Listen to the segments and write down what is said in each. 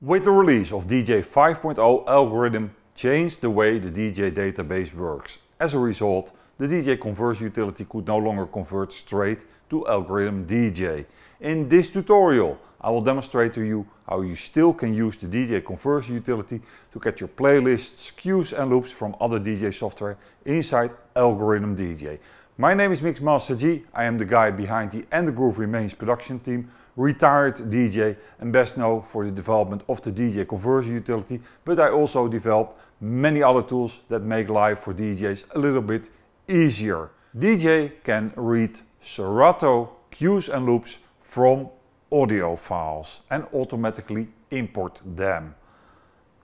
With the release of DJ 5.0 algorithm changed the way the DJ database works. As a result, the DJ Converse utility could no longer convert straight to algorithm DJ. In this tutorial, I will demonstrate to you how you still can use the DJ Converse utility to get your playlists, cues and loops from other DJ software inside Algorithm DJ. My name is Mixmaster G. I am the guy behind the And the Groove Remains production team, retired DJ and best known for the development of the DJ Conversion utility, but I also developed many other tools that make life for DJs a little bit easier. DJ can read Serato cues and loops from audio files and automatically import them.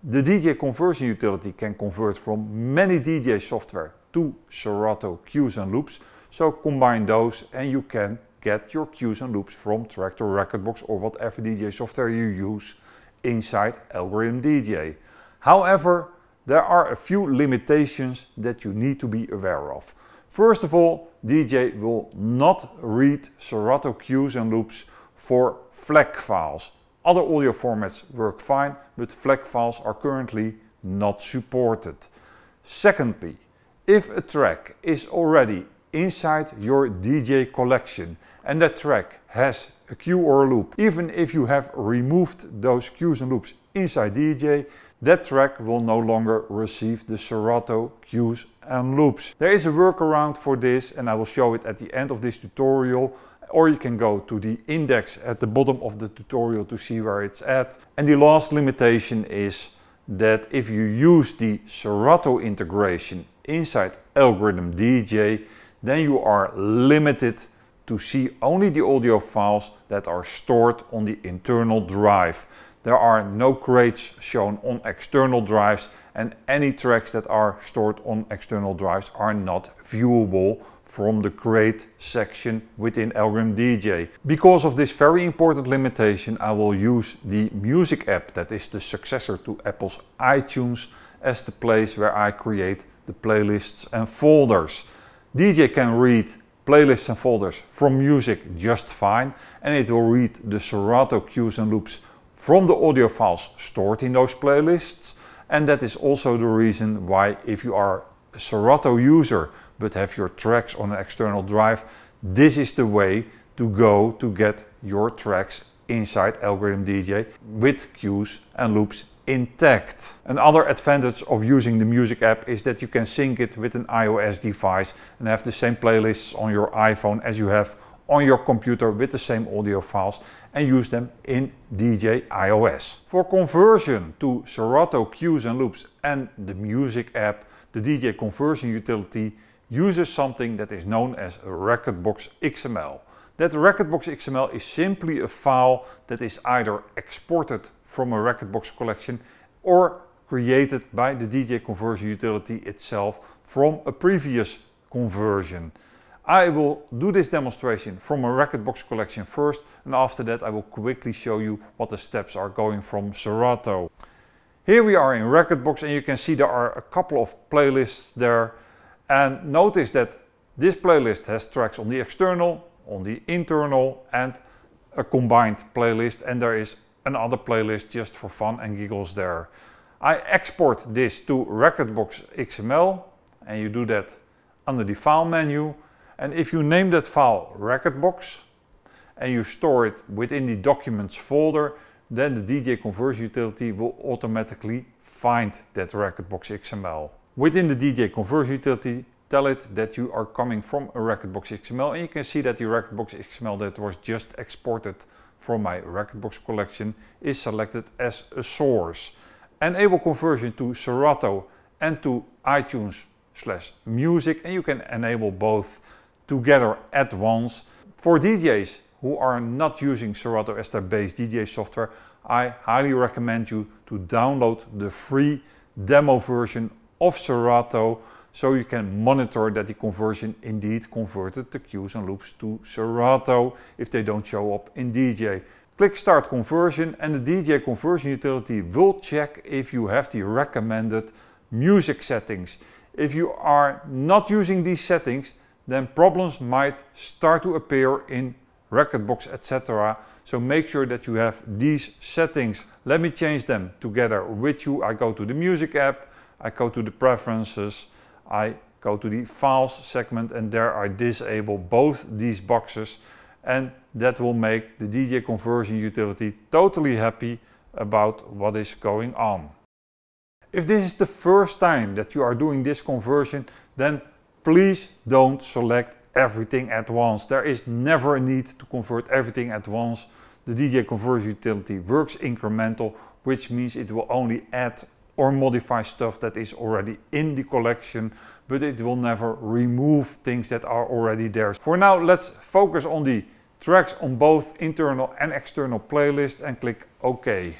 The DJ conversion utility can convert from many DJ software to Serato cues and loops, so combine those and you can get your cues and loops from Track to Record Box or whatever DJ software you use inside Algorithm DJ. However, there are a few limitations that you need to be aware of. First of all, DJ will not read Serato cues and loops for FLAC files. Other audio formats work fine, but FLAC files are currently not supported. Secondly, if a track is already inside your DJ collection and that track has a cue or a loop. Even if you have removed those cues and loops inside DJ, that track will no longer receive the Serato cues and loops. There is a workaround for this and I will show it at the end of this tutorial or you can go to the index at the bottom of the tutorial to see where it's at. And the last limitation is that if you use the Serato integration inside Algorithm DJ, then you are limited to see only the audio files that are stored on the internal drive. There are no crates shown on external drives and any tracks that are stored on external drives are not viewable from the crate section within Elgrim DJ. Because of this very important limitation, I will use the music app that is the successor to Apple's iTunes as the place where I create the playlists and folders. DJ can read playlists and folders from music just fine and it will read the Serato cues and loops from the audio files stored in those playlists and that is also the reason why if you are a Serato user but have your tracks on an external drive this is the way to go to get your tracks inside Algorithm DJ with cues and loops intact. Another advantage of using the music app is that you can sync it with an iOS device and have the same playlists on your iPhone as you have on your computer with the same audio files and use them in DJ iOS. For conversion to Serato cues and loops and the music app, the DJ conversion utility uses something that is known as a Recordbox XML. That Recordbox XML is simply a file that is either exported from a record box collection or created by the DJ conversion utility itself from a previous conversion. I will do this demonstration from a record box collection first and after that I will quickly show you what the steps are going from Serato. Here we are in record box and you can see there are a couple of playlists there and notice that this playlist has tracks on the external, on the internal and a combined playlist and there is another playlist just for fun and giggles there. I export this to Recordbox XML and you do that under the file menu. And if you name that file Recordbox and you store it within the documents folder, then the DJ Conversion utility will automatically find that Recordbox XML. Within the DJ Conversion utility, tell it that you are coming from a Recordbox XML and you can see that the Recordbox XML that was just exported from my Recordbox collection is selected as a source. Enable conversion to Serato and to iTunes slash music and you can enable both together at once. For DJs who are not using Serato as their base DJ software, I highly recommend you to download the free demo version of Serato so you can monitor that the conversion indeed converted the cues and loops to Serato if they don't show up in DJ. Click Start Conversion and the DJ Conversion utility will check if you have the recommended music settings. If you are not using these settings, then problems might start to appear in Recordbox, etc. So make sure that you have these settings. Let me change them together with you. I go to the music app, I go to the preferences, I go to the files segment and there I disable both these boxes and that will make the DJ conversion utility totally happy about what is going on. If this is the first time that you are doing this conversion, then please don't select everything at once. There is never a need to convert everything at once. The DJ conversion utility works incremental, which means it will only add or modify stuff that is already in the collection, but it will never remove things that are already there. For now, let's focus on the tracks on both internal and external playlist and click OK.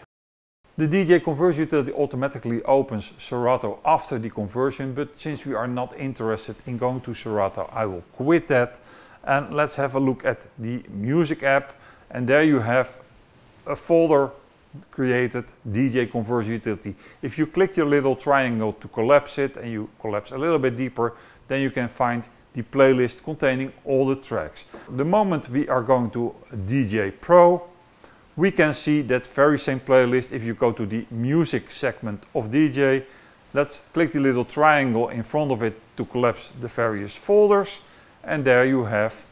The DJ Conversion utility automatically opens Serato after the conversion, but since we are not interested in going to Serato, I will quit that. And let's have a look at the music app. And there you have a folder created DJ Converge utility. If you click your little triangle to collapse it and you collapse a little bit deeper, then you can find the playlist containing all the tracks. The moment we are going to DJ Pro, we can see that very same playlist if you go to the music segment of DJ. Let's click the little triangle in front of it to collapse the various folders. And there you have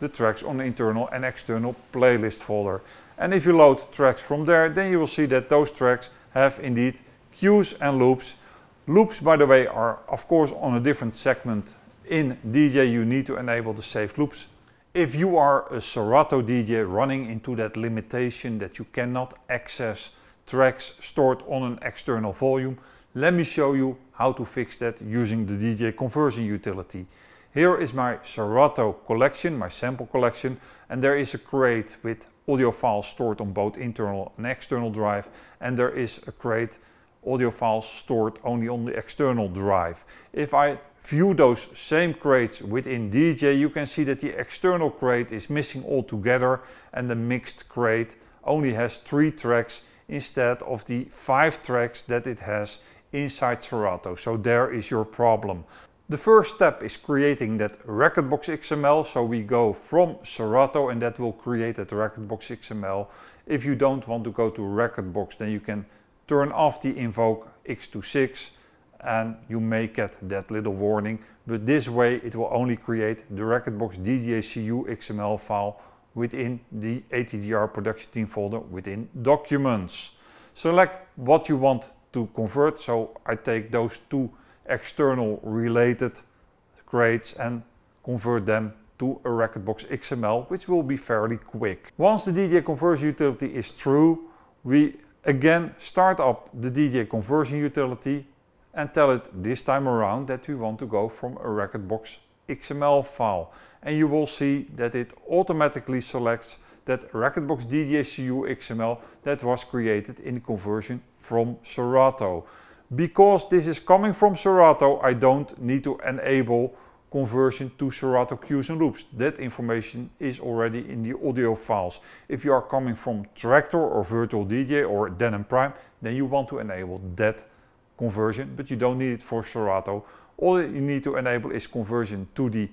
the tracks on the internal and external playlist folder. And if you load tracks from there, then you will see that those tracks have indeed cues and loops. Loops, by the way, are of course on a different segment. In DJ, you need to enable the saved loops. If you are a Serato DJ running into that limitation that you cannot access tracks stored on an external volume, let me show you how to fix that using the DJ conversion utility. Here is my Serato collection, my sample collection, and there is a crate with audio files stored on both internal and external drive, and there is a crate audio files stored only on the external drive. If I view those same crates within DJ, you can see that the external crate is missing altogether and the mixed crate only has three tracks instead of the five tracks that it has inside Serato. So there is your problem. The first step is creating that Recordbox XML. So we go from Serato and that will create that Recordbox XML. If you don't want to go to Recordbox, then you can turn off the invoke x26 and you may get that little warning. But this way it will only create the Recordbox DDACU XML file within the ATDR production team folder within documents. Select what you want to convert. So I take those two external related crates and convert them to a Recordbox XML, which will be fairly quick. Once the DJ conversion utility is true, we again start up the DJ conversion utility and tell it this time around that we want to go from a Recordbox XML file. And you will see that it automatically selects that Recordbox DJCU XML that was created in the conversion from Serato. Because this is coming from Serato, I don't need to enable conversion to Serato cues and loops. That information is already in the audio files. If you are coming from Tractor or Virtual DJ or Denon Prime, then you want to enable that conversion, but you don't need it for Serato. All you need to enable is conversion to the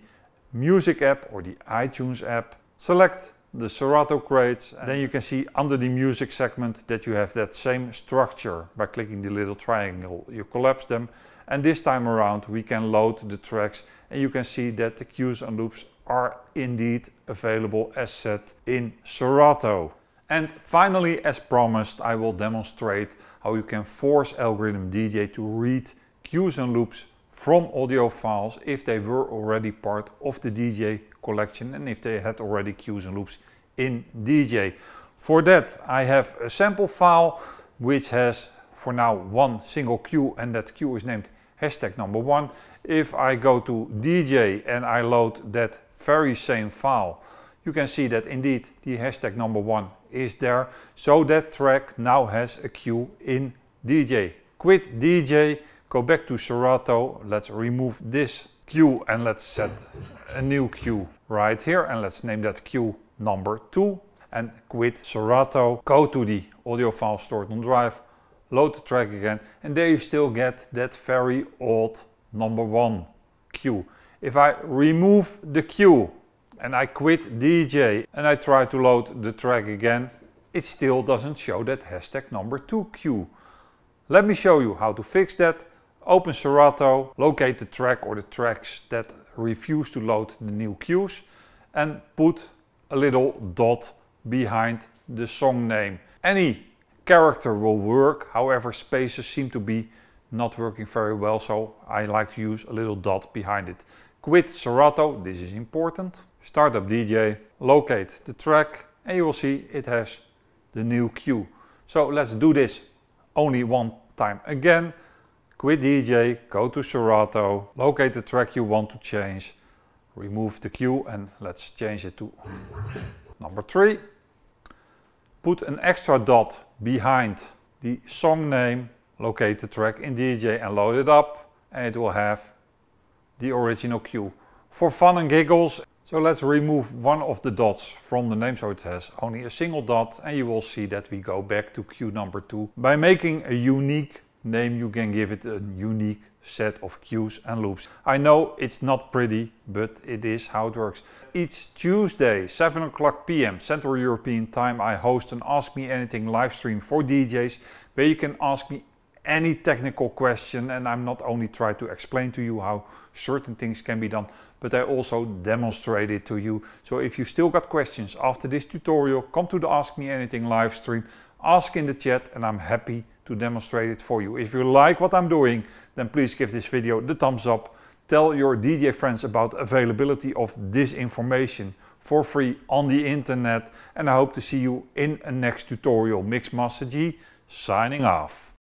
music app or the iTunes app. Select the serrato crates. And then you can see under the music segment that you have that same structure by clicking the little triangle. You collapse them and this time around we can load the tracks and you can see that the cues and loops are indeed available as set in Serato. And finally, as promised, I will demonstrate how you can force Algorithm DJ to read cues and loops from audio files if they were already part of the DJ collection and if they had already cues and loops in DJ. For that I have a sample file which has for now one single cue and that cue is named hashtag number one. If I go to DJ and I load that very same file you can see that indeed the hashtag number one is there so that track now has a cue in DJ. Quit DJ Go back to Serato, let's remove this queue and let's set a new queue right here and let's name that queue number 2 and quit Serato. Go to the audio file stored on drive, load the track again and there you still get that very old number 1 queue. If I remove the queue and I quit DJ and I try to load the track again, it still doesn't show that hashtag number 2 queue. Let me show you how to fix that Open Serato, locate the track or the tracks that refuse to load the new cues and put a little dot behind the song name. Any character will work, however spaces seem to be not working very well, so I like to use a little dot behind it. Quit Serato, this is important. Start up DJ, locate the track and you will see it has the new cue. So let's do this only one time again quit DJ, go to Serato, locate the track you want to change, remove the cue and let's change it to number three. Put an extra dot behind the song name, locate the track in DJ and load it up and it will have the original cue. For fun and giggles, so let's remove one of the dots from the name so it has only a single dot and you will see that we go back to cue number two by making a unique name you can give it a unique set of cues and loops. I know it's not pretty, but it is how it works. Each Tuesday, 7 o'clock p.m. Central European time, I host an Ask Me Anything live stream for DJs where you can ask me any technical question and I'm not only try to explain to you how certain things can be done, but I also demonstrate it to you. So if you still got questions after this tutorial, come to the Ask Me Anything live stream, ask in the chat and I'm happy to demonstrate it for you. If you like what I'm doing, then please give this video the thumbs up. Tell your DJ friends about availability of this information for free on the internet. And I hope to see you in a next tutorial. mixmaster G signing off.